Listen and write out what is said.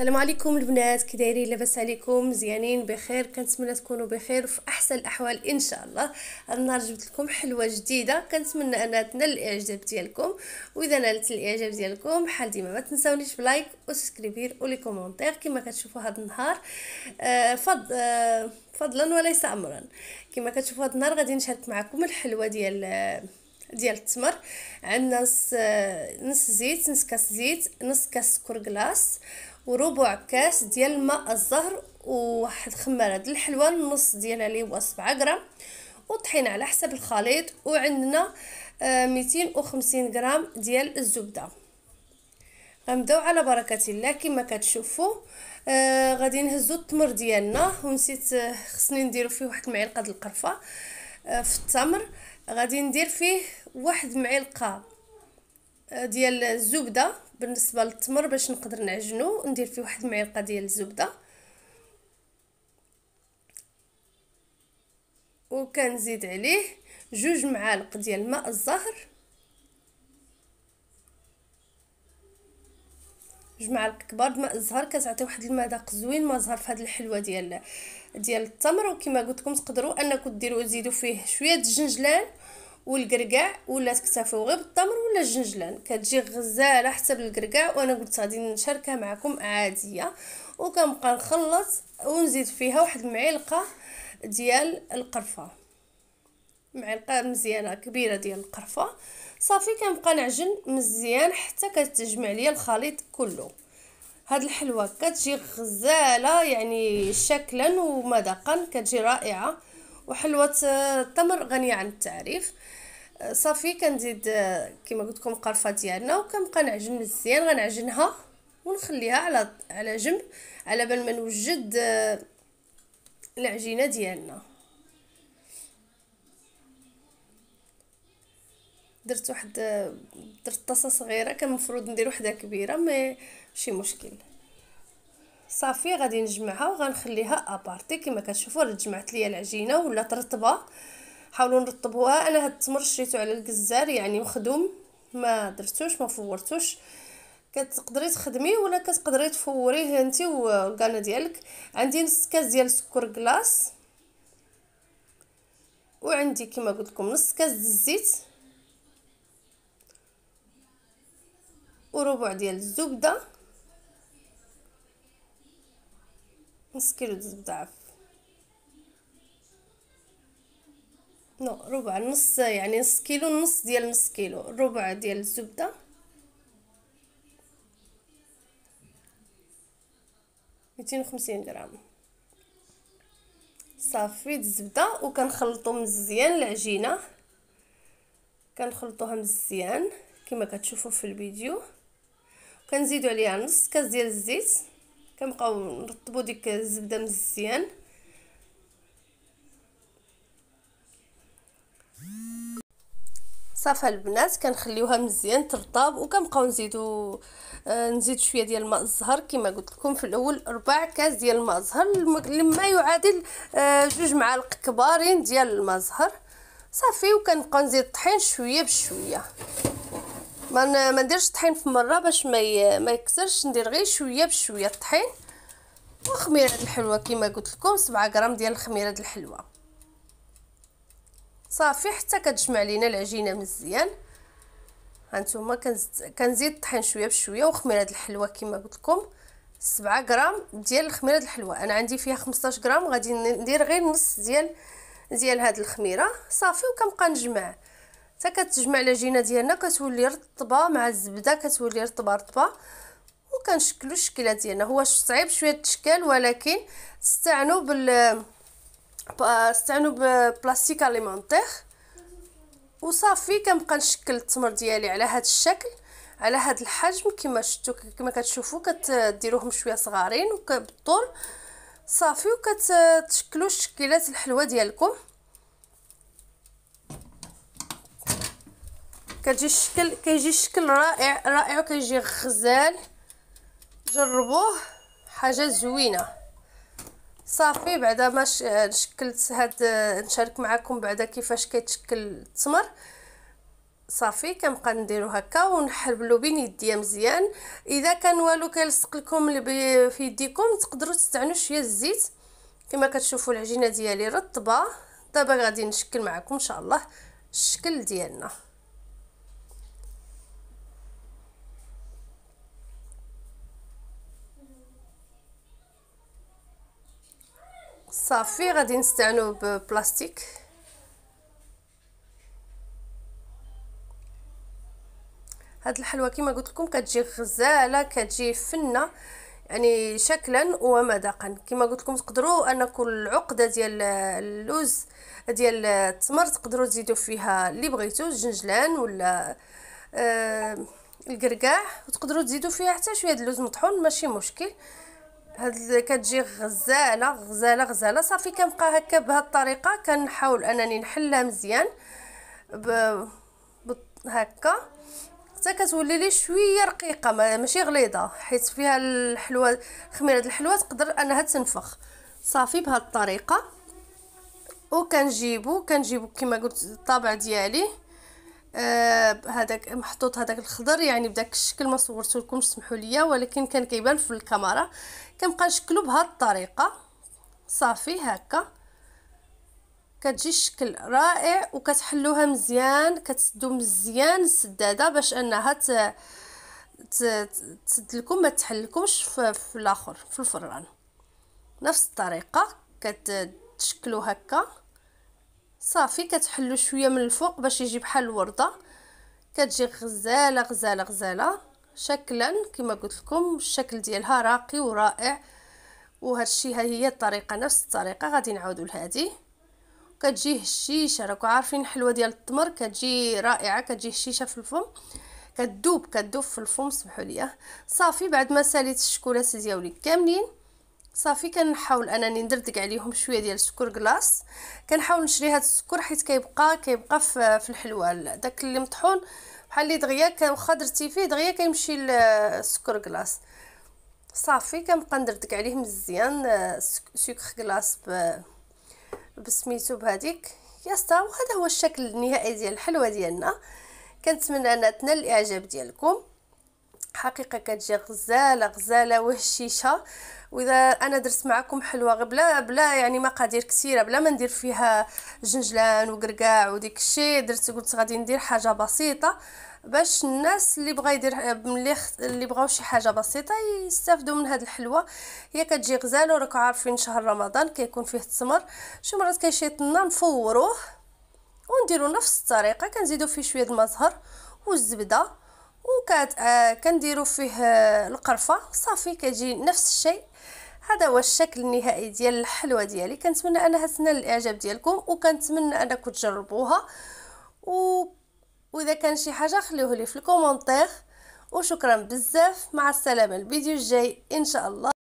السلام عليكم البنات كي دايرين لاباس عليكم مزيانين بخير كنتمنى تكونوا بخير وفي احسن الاحوال ان شاء الله النهار جبت لكم حلوه جديده كنتمنى انها تنال الاعجاب ديالكم واذا نالت الاعجاب ديالكم بحال ديما ما تنساونيش بلايك وسبسكريبير ولي كومونتير كما كتشوفوا هذا النهار آه فض آه، فضلا وليس امرا كما كتشوفوا هذا النهار غادي نشارك معكم الحلوه ديال ديال التمر عندنا نص آه، نص زيت نص كاس زيت نص كاس سكر كلاص آه وربع كاس ديال ماء الزهر وواحد الخماره ديال الحلوه النص ديالها اللي هو 7 غرام وطحين على حسب الخليط وعندنا آه، ميتين غرام ديال الزبده غنبداو على بركه الله كما كتشوفوا آه، غادي نهزو التمر ديالنا ونسيت آه، خصني نديرو فيه واحد معلقه د القرفه في التمر غادي ندير فيه واحد معلقه آه، ديال الزبده بالنسبه للتمر باش نقدر نعجنو ندير فيه واحد المعلقه ديال الزبده وكنزيد عليه جوج معالق ديال ماء الزهر جوج معالق كبار ماء الزهر كتعطي واحد المذاق زوين ما زهر في هذه الحلوه ديال ديال التمر وكما قلت لكم تقدروا انكم ديروا تزيدوا فيه شويه الجنجلان والكركاع ولا تكتفوا غير بالتمر ولا الجنجلان كتجي غزاله حسب بالكركاع وانا قلت غادي نشاركها معكم عاديه وكنبقى نخلط ونزيد فيها واحد المعلقه ديال القرفه معلقه مزيانه كبيره ديال القرفه صافي كنبقى نعجن مزيان حتى كتجمع ليا الخليط كله هاد الحلوه كتجي غزاله يعني شكلا ومذاقا كتجي رائعه وحلوه التمر غنيه عن التعريف صافي كنزيد آه، كما قلت لكم القرفه ديالنا وكنبقى نعجن مزيان غنعجنها ونخليها على على جنب على بال ما نوجد آه، العجينه ديالنا درت واحد آه، درت طاسه صغيره كان المفروض ندير وحده كبيره مي ماشي مشكل صافي غادي نجمعها وغنخليها ابارتي كما كتشوفوا راه جمعت ليا العجينه ولا ترطبه حاولوا نرطبوها انا هاد التمر شريته على الجزار يعني مخدوم ما درتوش ما فورتوش كتقدري تخدميه ولا كتقدري تفوريه انت والكانه ديالك عندي نص كاس ديال السكر كلاص وعندي كما قلت لكم نص كاس الزيت وربع ديال الزبده نص كيلو ديال الزبده عفوا نو ربع نص يعني نص كيلو نص ديال نص كيلو ربع ديال الزبده ميتين وخمسين غرام صافي الزبده وكنخلطو مزيان العجينه كنخلطوها مزيان كما كتشوفوا في الفيديو كنزيدو عليها نص كاس ديال الزيت كنبقاو نرطبو ديك الزبده مزيان صافا البنات كنخليوها مزيان ترطب وكنبقاو نزيدو آه، نزيد شويه ديال ماء الزهر كما قلت لكم في الاول ربع كاس ديال ماء الزهر لما يعادل آه، جوج معالق كبارين ديال الماء الزهر صافي وكنبقاو نزيد الطحين شويه بشويه ما ما نديرش الطحين في مره باش ما ما يكسرش ندير غير شويه بشويه الطحين وخميره الحلوه كما قلت لكم 7 غرام ديال الخميره الحلوه صافي حتى كتجمع لينا العجينه مزيان هانتوما كنزيد الطحين شويه بشويه وخميره د الحلوه كما قلت لكم 7 غرام ديال الخميره د الحلوه انا عندي فيها 15 غرام غادي ندير غير نص ديال ديال هاد الخميره صافي وكنبقى نجمع حتى كتجمع العجينه ديالنا كتولي رطبه مع الزبده كتولي رطبه رطبه وكنشكلوا الشكله ديالنا هو صعيب شويه التشكيل ولكن استعنوا بال استعنوا ببلاستيك اليمونتيغ وصافي كنبقى نشكل التمر ديالي على هذا الشكل على هذا الحجم كما شفتوا كما كتشوفوا كديروهم شويه صغارين وكبطول صافي وكتشكلوا الشكيلات الحلوه ديالكم كتجي الشكل كيجي الشكل رائع رائع وكيجي غزال جربوه حاجه زوينه صافي بعدا ما شكلت هاد نشارك معكم بعدا كيفاش كيتشكل التمر صافي كنبقى نديرو هكا ونحبلو بين يديا مزيان اذا كان والو كيلصق لكم في يديكم تقدروا تستعنوا شويه الزيت كما كتشوفوا العجينه ديالي رطبه دابا غادي نشكل معكم ان شاء الله الشكل ديالنا صافي غادي نستعنو ببلاستيك هاد الحلوه كما قلت لكم كتجي غزاله كتجي فنه يعني شكلا ومذاقا كما قلت لكم تقدروا انكم العقده ديال اللوز ديال التمر تقدروا تزيدوا فيها اللي بغيتو الجنجلان ولا آه القرقاع وتقدروا تزيدوا فيها حتى شويه اللوز مطحون ماشي مشكل هاد كتجي غزاله غزاله غزاله صافي كنبقى هكا بهاد الطريقه كنحاول انني نحلها مزيان ب... ب... هكا حتى كتولي لي شويه رقيقه ماشي غليظه حيت فيها الحلوه خميره الحلوه تقدر انها تنفخ صافي بهاد الطريقه وكنجيبو كنجيبو كما قلت الطابع ديالي آه، هذاك محطوط هذاك الخضر يعني بداك الشكل ما صورته لكم سمحوا لي ولكن كان كيبان في الكاميرا كنبقى نشكلو بهاد الطريقه صافي هكا كتجي الشكل رائع وكتحلوها مزيان كتسدو مزيان السداده باش انها ت... ت... تسد لكم ما تحلكمش في, في الاخر في الفران نفس الطريقه كتشكلو هكا صافي كتحلو شويه من الفوق باش يجي بحال الورده كتجي غزاله غزاله غزاله شكلا كما قلت لكم الشكل ديالها راقي ورائع وهادشي ها هي الطريقه نفس الطريقه غادي نعاودو لهادي كتجي هشيشه راكو عارفين الحلوه ديال التمر كتجي رائعه كتجي هشيشه في الفم كتذوب كتذوب في الفم سمحوا لي صافي بعد ما ساليت الشكولات ديالي كاملين صافي كنحاول انني ندردق عليهم شويه ديال السكر كلاص كنحاول نشري هذا السكر حيت كيبقى كيبقى في الحلوى داك اللي مطحون بحال اللي دغيا واخا درتي فيه دغيا كيمشي السكر كلاص صافي كنبقى ندردق عليه مزيان آه، سكر كلاص ب بسميتو بهذيك يا ستا وهذا هو الشكل النهائي ديال الحلوى ديالنا كنتمنى ان تنال الاعجاب ديالكم حقيقه كتجي غزاله غزاله وهشيشه واذا انا درت معكم حلوه بلا بلا يعني مقادير كثيره بلا ما ندير فيها جنجلان وقرقاع وديك الشيء درت قلت غادي ندير حاجه بسيطه باش الناس اللي بغا يدير اللي, اللي بغاو شي حاجه بسيطه يستافدوا من هاد الحلوه هي كتجي غزاله وراك عارفين شهر رمضان كيكون فيه التمر شي مرات كيشيط لنا نفوروه ونديرو نفس الطريقه كنزيدو فيه شويه المزهر والزبده وكات آه، كنديروا فيه آه، القرفه صافي كتجي نفس الشيء هذا هو الشكل النهائي ديال الحلوه ديالي كنتمنى انها تنال الاعجاب ديالكم وكنتمنى انكم تجربوها و... واذا كان شي حاجه خليوه لي في الكومونتير وشكرا بزاف مع السلامه الفيديو الجاي ان شاء الله